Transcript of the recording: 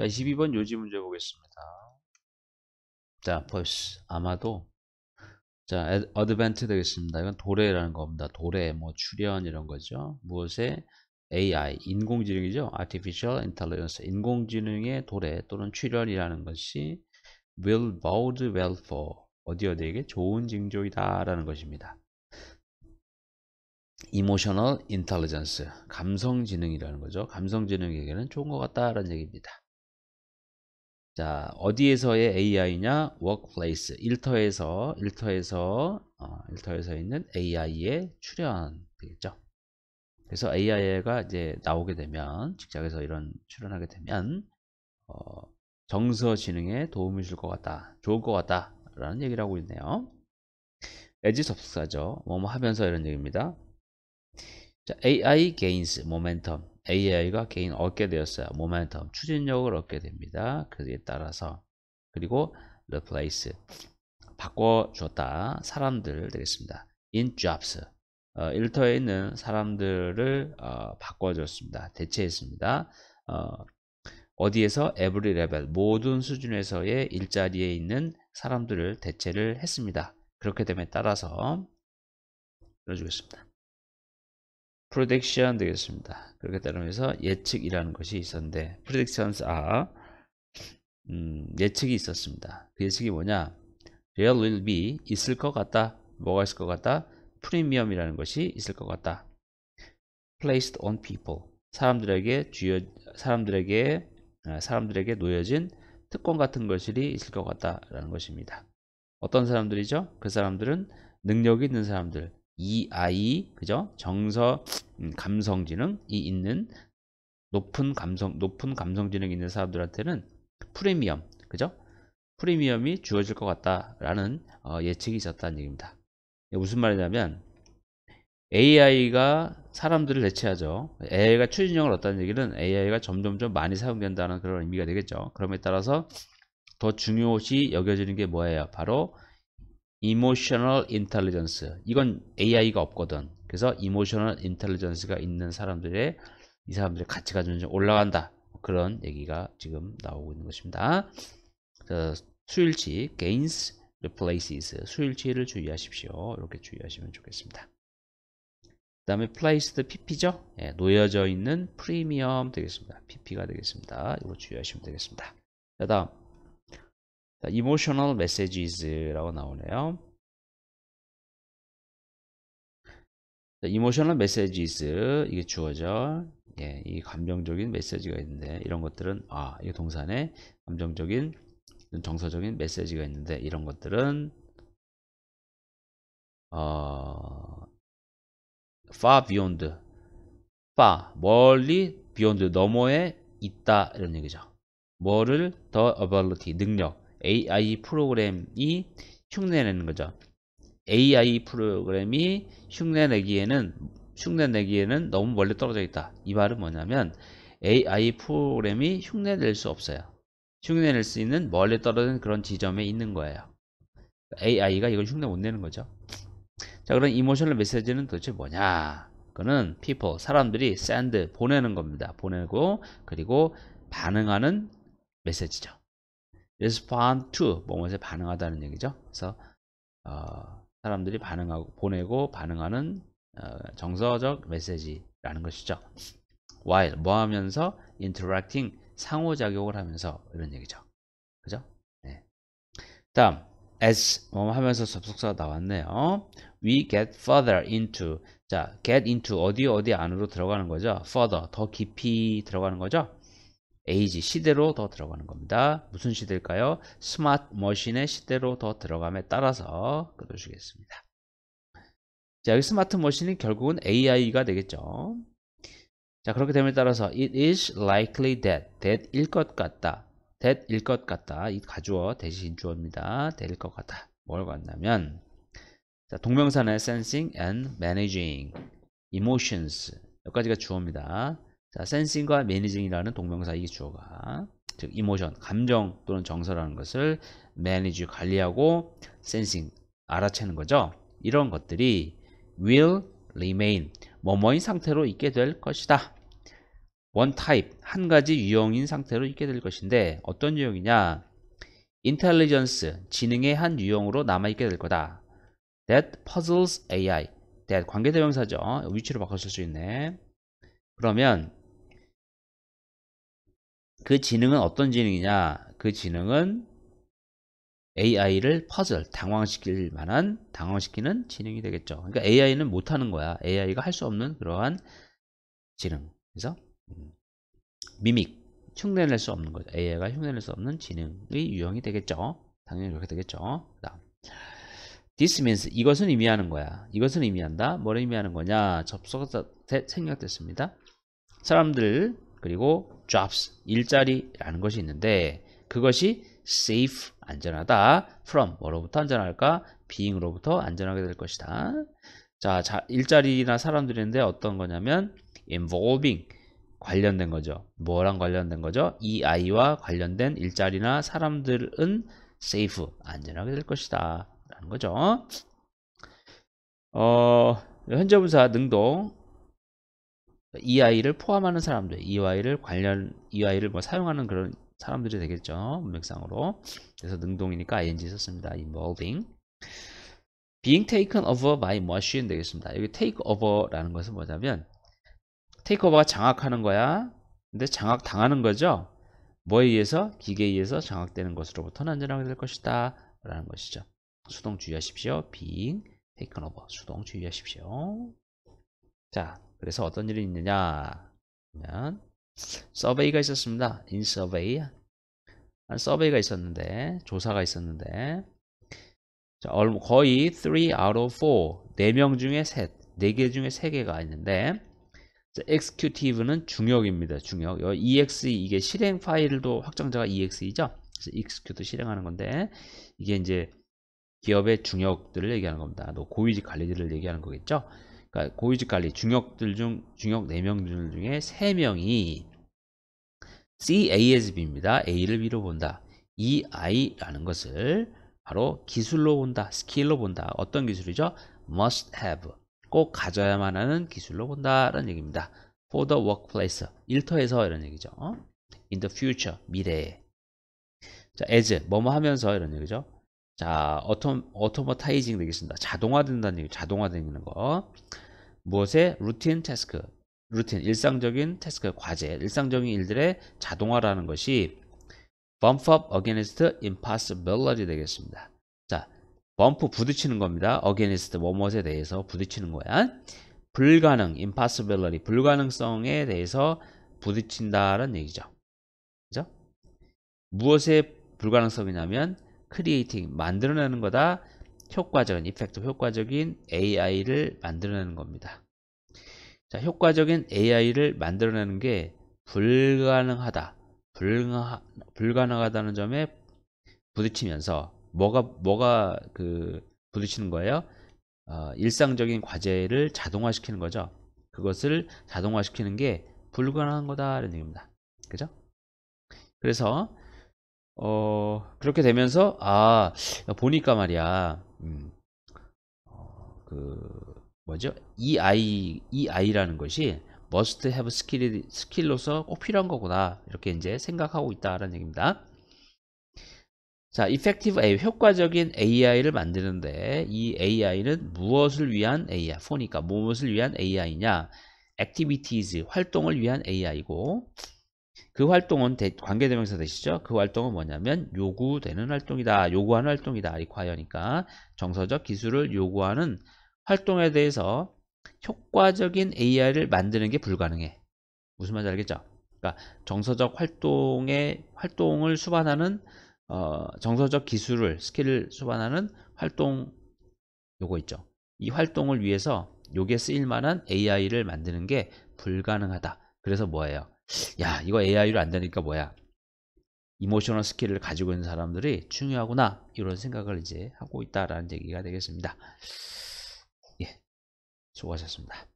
자, 22번 요지 문제 보겠습니다. 자, 벌스 아마도 자, 어드벤트 되겠습니다. 이건 도래라는 겁니다. 도래, 뭐 출현 이런 거죠. 무엇에 AI, 인공지능이죠. Artificial Intelligence, 인공지능의 도래 또는 출현이라는 것이 will bode well for 어디 어디에게 좋은 징조이다라는 것입니다. Emotional Intelligence, 감성지능이라는 거죠. 감성지능에게는 좋은 것 같다라는 얘기입니다. 자, 어디에서의 AI냐? workplace, 일터에서, 일터에서, 어, 일터에서 있는 AI의 출연 되겠죠. 그래서 AI가 이제 나오게 되면, 직장에서 이런 출연하게 되면, 어, 정서지능에 도움을 줄것 같다. 좋을 것 같다. 라는 얘기를 하고 있네요. 에지 접속사죠. 뭐뭐 하면서 이런 얘기입니다. 자, AI gains momentum. AI가 개인 얻게 되었어요. 모멘텀, 추진력을 얻게 됩니다. 그에 따라서 그리고 replace 바꿔줬다 사람들 되겠습니다. in jobs 어, 일터에 있는 사람들을 어, 바꿔줬습니다. 대체했습니다. 어, 디에서 every level 모든 수준에서의 일자리에 있는 사람들을 대체를 했습니다. 그렇게 됨에 따라서 들어주겠습니다 prediction 되겠습니다. 그렇게 따르면서 예측이라는 것이 있었는데 predictions are 음, 예측이 있었습니다. 그 예측이 뭐냐? There will be 있을 것 같다. 뭐가 있을 것 같다? 프리미엄이라는 것이 있을 것 같다. placed on people 사람들에게 주어 사람들에게 아, 사람들에게 놓여진 특권 같은 것이 있을 것 같다라는 것입니다. 어떤 사람들이죠? 그 사람들은 능력이 있는 사람들, EI 그죠? 정서 음, 감성지능이 있는 높은 감성 높은 감성지능이 있는 사람들한테는 프리미엄 그죠? 프리미엄이 주어질 것 같다라는 어, 예측이 있었다는 얘기입니다. 무슨 말이냐면 AI가 사람들을 대체하죠. AI가 추진력을 얻다는 얘기는 AI가 점점점 많이 사용된다는 그런 의미가 되겠죠. 그럼에 따라서 더 중요시 여겨지는 게 뭐예요? 바로 emotional intelligence 이건 AI가 없거든 그래서 emotional intelligence가 있는 사람들의 이 사람들의 가치가 점점 올라간다 그런 얘기가 지금 나오고 있는 것입니다 어, 수일치 gains replaces 수일치를 주의하십시오 이렇게 주의하시면 좋겠습니다 그 다음에 placed pp죠 예, 놓여져 있는 프리미엄 되겠습니다 pp가 되겠습니다 이거 주의하시면 되겠습니다 그 다음 emotional messages라고 나오네요. emotional messages 이게 주어져 예, 이 감정적인 메시지가 있는데 이런 것들은 아, 이 동산에 감정적인 정서적인 메시지가 있는데 이런 것들은 어 far beyond far 멀리 beyond 너머에 있다 이런 얘기죠. 뭐를 더 ability 능력 AI 프로그램이 흉내내는 거죠. AI 프로그램이 흉내내기에는 흉내내기에는 너무 멀리 떨어져 있다. 이 말은 뭐냐면 AI 프로그램이 흉내낼 수 없어요. 흉내낼 수 있는 멀리 떨어진 그런 지점에 있는 거예요. AI가 이걸 흉내 못 내는 거죠. 자, 그럼 이모셔널 메시지는 도대체 뭐냐? 그거는 people, 사람들이 send, 보내는 겁니다. 보내고, 그리고 반응하는 메시지죠. respond to 뭐뭐에 반응하다는 얘기죠. 그래서 어, 사람들이 반응하고 보내고 반응하는 어, 정서적 메시지라는 것이죠. while 뭐 하면서 interacting 상호작용을 하면서 이런 얘기죠. 그죠? 네. 다음 as 뭐 하면서 접속사가 나왔네요. we get further into 자 get into 어디 어디 안으로 들어가는 거죠. further 더 깊이 들어가는 거죠. 에이지 시대로 더 들어가는 겁니다. 무슨 시대일까요? 스마트 머신의 시대로 더 들어감에 따라서 끊어주겠습니다. 자, 여기 스마트 머신이 결국은 AI가 되겠죠. 자, 그렇게 됨에 따라서 it is likely that that일 것 같다. that일 것 같다. 이 가주어 대신 주어입니다. that일 것 같다. 뭘 같냐면 자, 동명사는 sensing and managing emotions 여기까지가 주어입니다. 자, sensing과 managing이라는 동명사 이게 주어가 즉 이모션, 감정 또는 정서라는 것을 manage 관리하고 sensing 알아채는 거죠. 이런 것들이 will remain 뭐뭐인 상태로 있게 될 것이다. one type 한 가지 유형인 상태로 있게 될 것인데 어떤 유형이냐? intelligence 지능의 한 유형으로 남아 있게 될 거다. that puzzles AI that 관계대명사죠. 위치로 바꿨을수 있네. 그러면 그 지능은 어떤 지능이냐? 그 지능은 AI를 퍼즐, 당황시킬 만한, 당황시키는 지능이 되겠죠. 그러니까 AI는 못하는 거야. AI가 할 수 없는 그러한 지능. 그래서 음, 미믹, 흉내낼 수 없는 거죠. AI가 흉내낼 수 없는 지능의 유형이 되겠죠. 당연히 그렇게 되겠죠. 그다음. This means 이것은 의미하는 거야. 이것은 의미한다. 뭘 의미하는 거냐? 접속사 생략됐습니다. 사람들 그리고 jobs 일자리라는 것이 있는데 그것이 safe 안전하다 from 뭐로부터 안전할까 being로부터 안전하게 될 것이다 자, 자 일자리나 사람들인데 어떤 거냐면 involving 관련된 거죠 뭐랑 관련된 거죠 이 아이와 관련된 일자리나 사람들은 safe 안전하게 될 것이다 라는 거죠 어 현재 분사 능동 이아이를 포함하는 사람들, 이아이를 관련, 이아이를뭐 사용하는 그런 사람들이 되겠죠. 문맥상으로. 그래서 능동이니까 ing 썼습니다. involving. being taken over by machine 되겠습니다. 여기 take over라는 것은 뭐냐면 take over가 장악하는 거야. 근데 장악 당하는 거죠. 뭐에 의해서? 기계에 의해서 장악되는 것으로부터 안전하게 될 것이다. 라는 것이죠. 수동 주의하십시오. being taken over. 수동 주의하십시오. 자, 그래서 어떤 일이 있느냐 하면 서베이가 있었습니다. 인 서베이 아, 서베이가 있었는데 조사가 있었는데 자, 거의 3 out of 4 4명 중에 셋 4개 중에 3개가 있는데 자, executive는 중역입니다. 중역. exe 이게 실행 파일도 확정자가 e x e 죠 그래서 execute 실행하는 건데 이게 이제 기업의 중역들을 얘기하는 겁니다. 고위직 관리들을 얘기하는 거겠죠. 그러니까 고위직 관리 중역들 중 중역 4명 중에 3명이 CASB입니다. A를 위로 본다. EI라는 것을 바로 기술로 본다. 스킬로 본다. 어떤 기술이죠? must have. 꼭 가져야만 하는 기술로 본다라는 얘기입니다. for the workplace. 일터에서 이런 얘기죠. 어? in the future. 미래에. 자, as. 뭐뭐 하면서 이런 얘기죠. 자, 어토, 어토머타이징 되겠습니다. 자동화된다는 얘기, 자동화되는 거. 무엇에? 루틴 태스크. 루틴, 일상적인 태스크, 과제, 일상적인 일들의 자동화라는 것이 bump up against impossibility 되겠습니다. 자, bump 부딪히는 겁니다. against 뭐뭐에 대해서 부딪히는 거야. 불가능, impossibility, 불가능성에 대해서 부딪힌다는 얘기죠. 그죠? 무엇의 불가능성이냐면 크리에이팅 만들어내는 거다. 효과적인 이펙트 효과적인 AI를 만들어내는 겁니다. 자, 효과적인 AI를 만들어내는 게 불가능하다. 불가, 불가능하다는 점에 부딪히면서 뭐가 뭐가 그 부딪히는 거예요? 어, 일상적인 과제를 자동화시키는 거죠. 그것을 자동화시키는 게 불가능한 거다라는 얘기입니다. 그죠? 그래서 어, 그렇게 되면서, 아, 보니까 말이야, 음, 어, 그, 뭐죠? 아이, i EI라는 것이 must have skill, 스킬로서 꼭 필요한 거구나. 이렇게 이제 생각하고 있다라는 얘기입니다. 자, effective AI, 효과적인 AI를 만드는데, 이 AI는 무엇을 위한 AI, 보니까 무엇을 위한 AI냐? activities, 활동을 위한 AI고, 그 활동은 관계대명사 되시죠? 그 활동은 뭐냐면 요구되는 활동이다. 요구하는 활동이다. 이 과여니까 정서적 기술을 요구하는 활동에 대해서 효과적인 AI를 만드는 게 불가능해. 무슨 말인지 알겠죠? 그러니까 정서적 활동의 활동을 수반하는 어, 정서적 기술을 스킬을 수반하는 활동 요거 있죠. 이 활동을 위해서 요게 쓰일 만한 AI를 만드는 게 불가능하다. 그래서 뭐예요? 야 이거 AI로 안 되니까 뭐야 이모셔널 스킬을 가지고 있는 사람들이 중요하구나 이런 생각을 이제 하고 있다라는 얘기가 되겠습니다. 예, 수고하셨습니다.